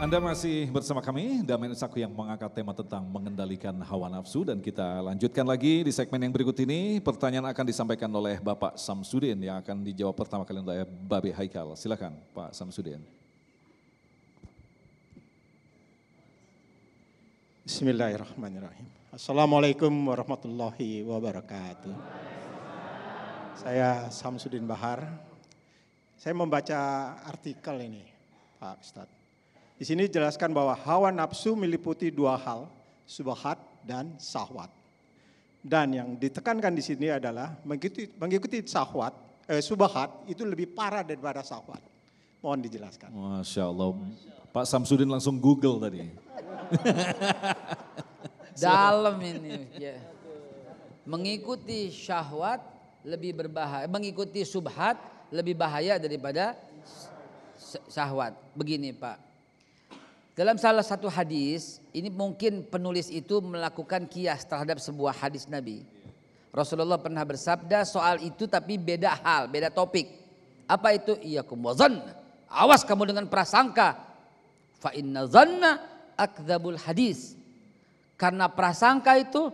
Anda masih bersama kami, Damai Saku yang mengangkat tema tentang mengendalikan hawa nafsu dan kita lanjutkan lagi di segmen yang berikut ini. Pertanyaan akan disampaikan oleh Bapak Samsudin yang akan dijawab pertama kali oleh Babe Haikal. Silakan Pak Samsudin. Bismillahirrahmanirrahim. Assalamualaikum warahmatullahi wabarakatuh. Saya Samsudin Bahar. Saya membaca artikel ini, Pak Ustadz di sini dijelaskan bahwa hawa nafsu meliputi dua hal, subahat dan sahwat. Dan yang ditekankan di sini adalah mengikuti, mengikuti sahwat, eh, subahat itu lebih parah daripada sahwat. Mohon dijelaskan. Masya Allah. Pak Samsudin langsung Google tadi. Dalam ini. Ya. Mengikuti syahwat lebih berbahaya, mengikuti subhat lebih bahaya daripada sahwat. Begini Pak, dalam salah satu hadis, ini mungkin penulis itu melakukan kias terhadap sebuah hadis Nabi. Rasulullah pernah bersabda soal itu tapi beda hal, beda topik. Apa itu? Iya kumwazan. Awas kamu dengan prasangka. Fa inna zanna akzabul hadis. Karena prasangka itu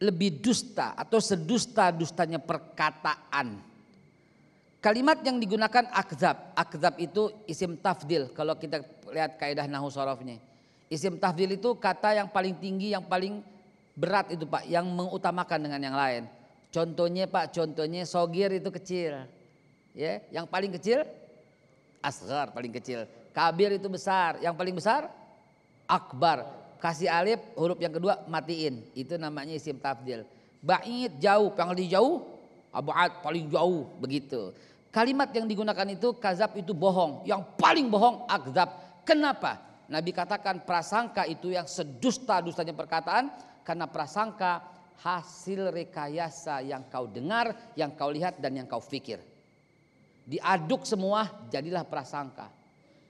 lebih dusta atau sedusta-dustanya perkataan. Kalimat yang digunakan akzab. Akzab itu isim tafdil. Kalau kita lihat kaidah nahu sorofnya. Isim tafdil itu kata yang paling tinggi, yang paling berat itu Pak, yang mengutamakan dengan yang lain. Contohnya Pak, contohnya sogir itu kecil. Ya, yang paling kecil asgar paling kecil. Kabir itu besar, yang paling besar akbar. Kasih alif huruf yang kedua matiin. Itu namanya isim tafdil. Ba'id jauh, yang lebih jauh abu'at paling jauh begitu. Kalimat yang digunakan itu kazab itu bohong. Yang paling bohong akzab. Kenapa? Nabi katakan prasangka itu yang sedusta-dustanya perkataan karena prasangka hasil rekayasa yang kau dengar, yang kau lihat dan yang kau pikir. Diaduk semua jadilah prasangka.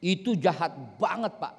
Itu jahat banget, Pak.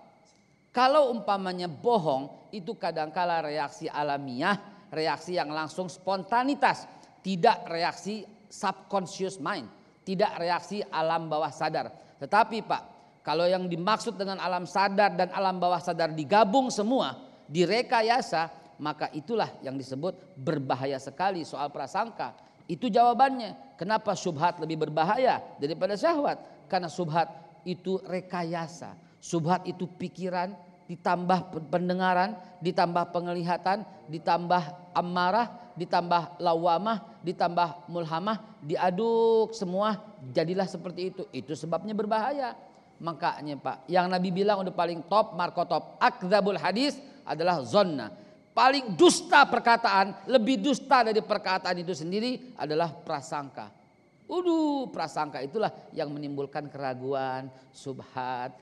Kalau umpamanya bohong, itu kadangkala reaksi alamiah, reaksi yang langsung spontanitas, tidak reaksi subconscious mind, tidak reaksi alam bawah sadar. Tetapi Pak, kalau yang dimaksud dengan alam sadar dan alam bawah sadar digabung semua, direkayasa, maka itulah yang disebut berbahaya sekali soal prasangka. Itu jawabannya. Kenapa subhat lebih berbahaya daripada syahwat? Karena subhat itu rekayasa. Subhat itu pikiran ditambah pendengaran, ditambah penglihatan, ditambah amarah, ditambah lawamah, ditambah mulhamah, diaduk semua jadilah seperti itu. Itu sebabnya berbahaya. Makanya Pak. Yang Nabi bilang udah paling top, marco top. Akzabul hadis adalah zonna. Paling dusta perkataan, lebih dusta dari perkataan itu sendiri adalah prasangka. Udu prasangka itulah yang menimbulkan keraguan, subhat,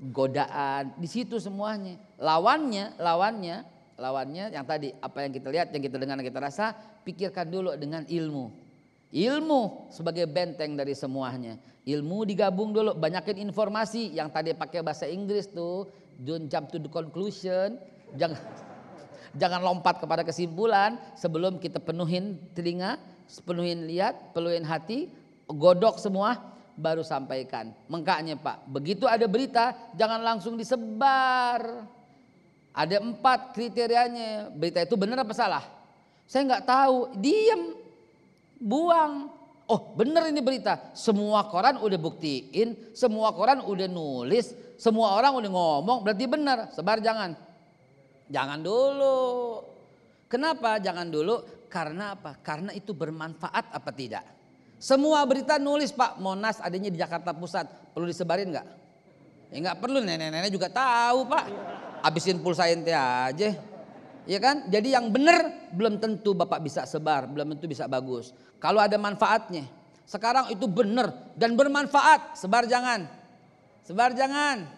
godaan, di situ semuanya. Lawannya, lawannya, lawannya yang tadi apa yang kita lihat, yang kita dengar, yang kita rasa, pikirkan dulu dengan ilmu. Ilmu sebagai benteng dari semuanya. Ilmu digabung dulu, banyakin informasi yang tadi pakai bahasa Inggris tuh, don't jump to the conclusion. Jangan jangan lompat kepada kesimpulan sebelum kita penuhin telinga, penuhin lihat, penuhin hati, godok semua baru sampaikan. Mengkaknya Pak, begitu ada berita jangan langsung disebar. Ada empat kriterianya. Berita itu benar apa salah? Saya nggak tahu. Diem buang. Oh bener ini berita, semua koran udah buktiin, semua koran udah nulis, semua orang udah ngomong berarti bener, sebar jangan. Jangan dulu. Kenapa jangan dulu? Karena apa? Karena itu bermanfaat apa tidak? Semua berita nulis Pak Monas adanya di Jakarta Pusat, perlu disebarin nggak? Ya nggak perlu, nenek-nenek juga tahu Pak. abisin pulsa inti aja ya kan? Jadi yang benar belum tentu Bapak bisa sebar, belum tentu bisa bagus. Kalau ada manfaatnya. Sekarang itu benar dan bermanfaat, sebar jangan. Sebar jangan.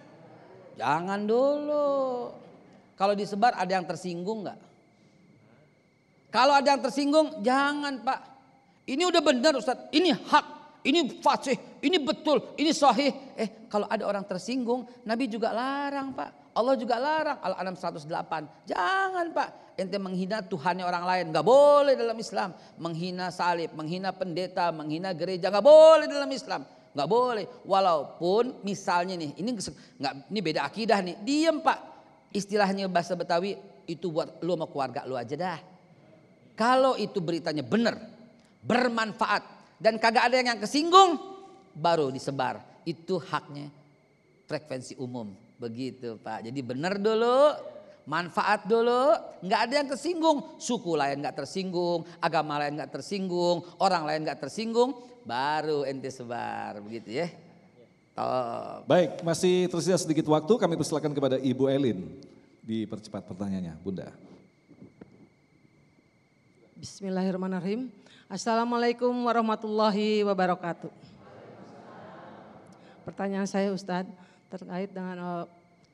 Jangan dulu. Kalau disebar ada yang tersinggung nggak? Kalau ada yang tersinggung, jangan Pak. Ini udah benar Ustaz, ini hak, ini fasih, ini betul, ini sahih. Eh kalau ada orang tersinggung, Nabi juga larang Pak. Allah juga larang Al-An'am 108. Jangan Pak, ente menghina Tuhannya orang lain. Gak boleh dalam Islam. Menghina salib, menghina pendeta, menghina gereja. Gak boleh dalam Islam. Gak boleh. Walaupun misalnya nih, ini nggak ini beda akidah nih. Diem Pak. Istilahnya bahasa Betawi itu buat lu sama keluarga lu aja dah. Kalau itu beritanya benar, bermanfaat dan kagak ada yang, yang kesinggung, baru disebar. Itu haknya frekuensi umum. Begitu Pak. Jadi benar dulu, manfaat dulu, nggak ada yang tersinggung. Suku lain nggak tersinggung, agama lain nggak tersinggung, orang lain nggak tersinggung, baru ente sebar begitu ya. Top. Baik, masih tersisa sedikit waktu kami persilakan kepada Ibu Elin dipercepat pertanyaannya, Bunda. Bismillahirrahmanirrahim. Assalamualaikum warahmatullahi wabarakatuh. Pertanyaan saya Ustadz, terkait dengan uh,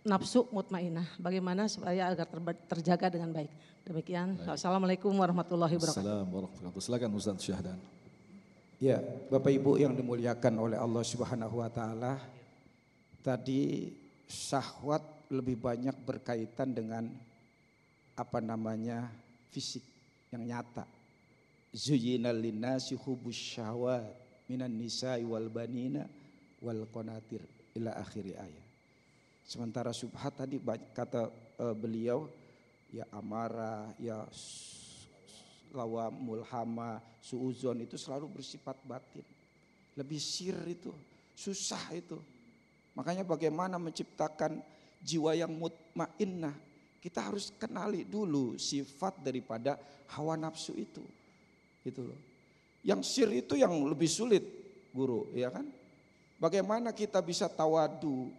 nafsu mutmainah. Bagaimana supaya agar ter terjaga dengan baik. Demikian. Baik. Assalamualaikum warahmatullahi wabarakatuh. Assalamualaikum warahmatullahi wabarakatuh. Silakan Ustaz Syahdan. Ya, Bapak Ibu yang dimuliakan oleh Allah Subhanahu wa taala. Tadi syahwat lebih banyak berkaitan dengan apa namanya fisik yang nyata. Zuyina linnasi hubus syahwat minan nisa'i wal banina wal qanatir ila akhiri ayat. Sementara subhat tadi kata uh, beliau ya amara, ya lawa mulhama, suuzon itu selalu bersifat batin. Lebih sir itu, susah itu. Makanya bagaimana menciptakan jiwa yang mutmainnah. Kita harus kenali dulu sifat daripada hawa nafsu itu. Gitu loh. Yang sir itu yang lebih sulit guru, ya kan? Bagaimana kita bisa tawadu?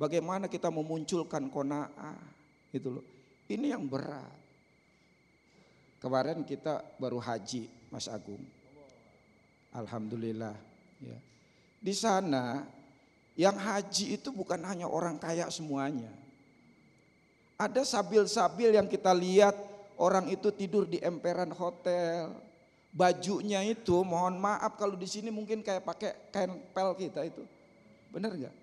Bagaimana kita memunculkan kona'ah? Gitu loh. Ini yang berat. Kemarin kita baru haji, Mas Agung. Alhamdulillah. Ya. Di sana yang haji itu bukan hanya orang kaya semuanya. Ada sabil-sabil yang kita lihat orang itu tidur di emperan hotel, bajunya itu mohon maaf kalau di sini mungkin kayak pakai kain pel kita itu. Benar nggak?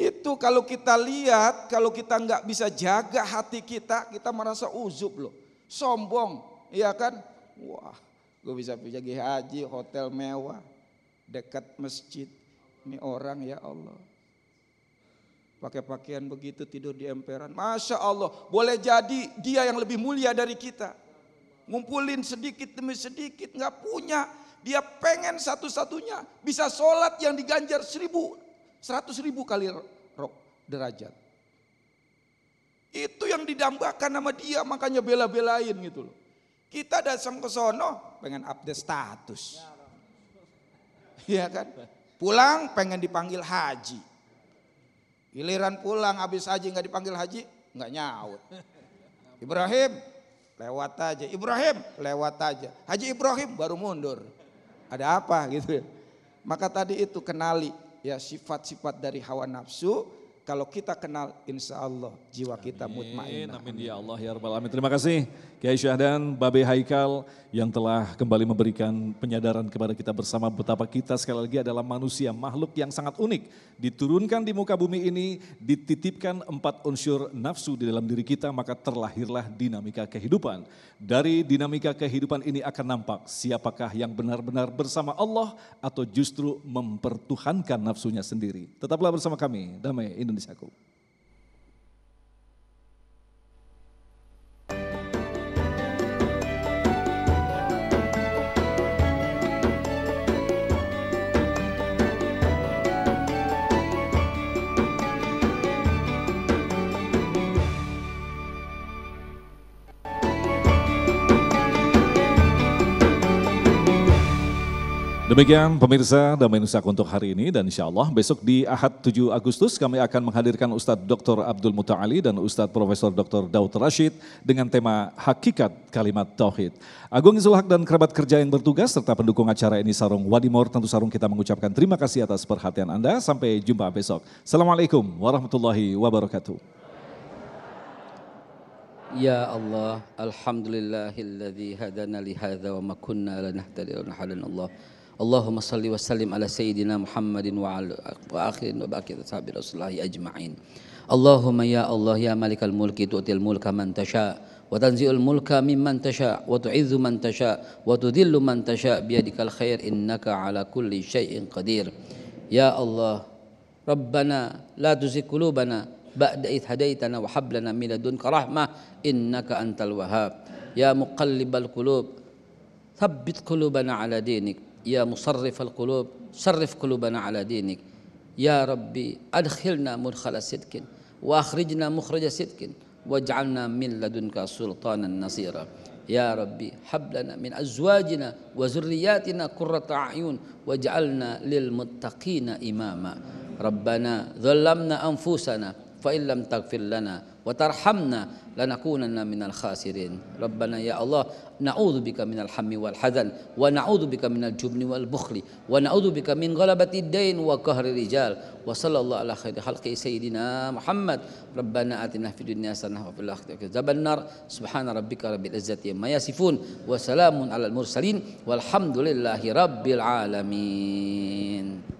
Itu kalau kita lihat, kalau kita nggak bisa jaga hati kita, kita merasa uzub loh. Sombong, ya kan? Wah, gue bisa pergi haji, hotel mewah, dekat masjid. Ini orang ya Allah pakai pakaian begitu tidur di emperan. Masya Allah, boleh jadi dia yang lebih mulia dari kita ngumpulin sedikit demi sedikit, nggak punya. Dia pengen satu-satunya bisa sholat yang diganjar seribu, seratus ribu kali rok derajat. Itu yang didambakan sama dia, makanya bela-belain gitu loh. Kita datang ke sono pengen update status. Iya kan? Pulang pengen dipanggil haji. Giliran pulang habis haji nggak dipanggil haji, nggak nyaut. Ibrahim, lewat aja. Ibrahim lewat aja. Haji Ibrahim baru mundur. Ada apa gitu. ya. Maka tadi itu kenali ya sifat-sifat dari hawa nafsu kalau kita kenal insya Allah jiwa kita mutmain. Amin ya Allah ya Rabbal Alamin. Terima kasih Kiai Syahdan, Babe Haikal yang telah kembali memberikan penyadaran kepada kita bersama betapa kita sekali lagi adalah manusia, makhluk yang sangat unik. Diturunkan di muka bumi ini, dititipkan empat unsur nafsu di dalam diri kita, maka terlahirlah dinamika kehidupan. Dari dinamika kehidupan ini akan nampak siapakah yang benar-benar bersama Allah atau justru mempertuhankan nafsunya sendiri. Tetaplah bersama kami, damai Indonesiaku. Demikian pemirsa dan Menusak untuk hari ini dan insya Allah besok di Ahad 7 Agustus kami akan menghadirkan Ustadz Dr. Abdul Muta'ali dan Ustadz Profesor Dr. Daud Rashid dengan tema Hakikat Kalimat Tauhid. Agung Zulhak dan kerabat kerja yang bertugas serta pendukung acara ini Sarung Wadimor tentu Sarung kita mengucapkan terima kasih atas perhatian Anda. Sampai jumpa besok. Assalamualaikum warahmatullahi wabarakatuh. Ya Allah, Alhamdulillahilladzi hadana lihada wa makunna lanahtadi wa Allah. اللهم صل وسلم على سيدنا محمد وعلى آخر وباقي أصحاب رسول الله أجمعين اللهم يا الله يا ملك الملك تؤتي الملك من تشاء وتنزع الملك ممن تشاء وتعز من تشاء وتذل من تشاء بيدك الخير إنك على كل شيء قدير يا الله ربنا لا تزغ قلوبنا بعد إذ هديتنا وهب لنا من لدنك رحمة إنك أنت الوهاب يا مقلب القلوب ثبت قلوبنا على دينك يا مصرف القلوب صرف قلوبنا على دينك يا ربي أدخلنا مدخل صدق وأخرجنا مخرج صدق واجعلنا من لدنك سلطانا نصيرا يا ربي هب لنا من أزواجنا وذرياتنا قرة أعين واجعلنا للمتقين إماما ربنا ظلمنا أنفسنا فإن لم تغفر لنا وترحمنا لنكونن من الخاسرين ربنا يا الله نعوذ بك من الحم والحزن ونعوذ بك من الجبن والبخل ونعوذ بك من غلبة الدين وقهر الرجال وصلى الله على خير خلق سيدنا محمد ربنا آتنا في الدنيا حسنة وفي الآخرة عذاب النار سبحان ربك رب العزة عما يصفون وسلام على المرسلين والحمد لله رب العالمين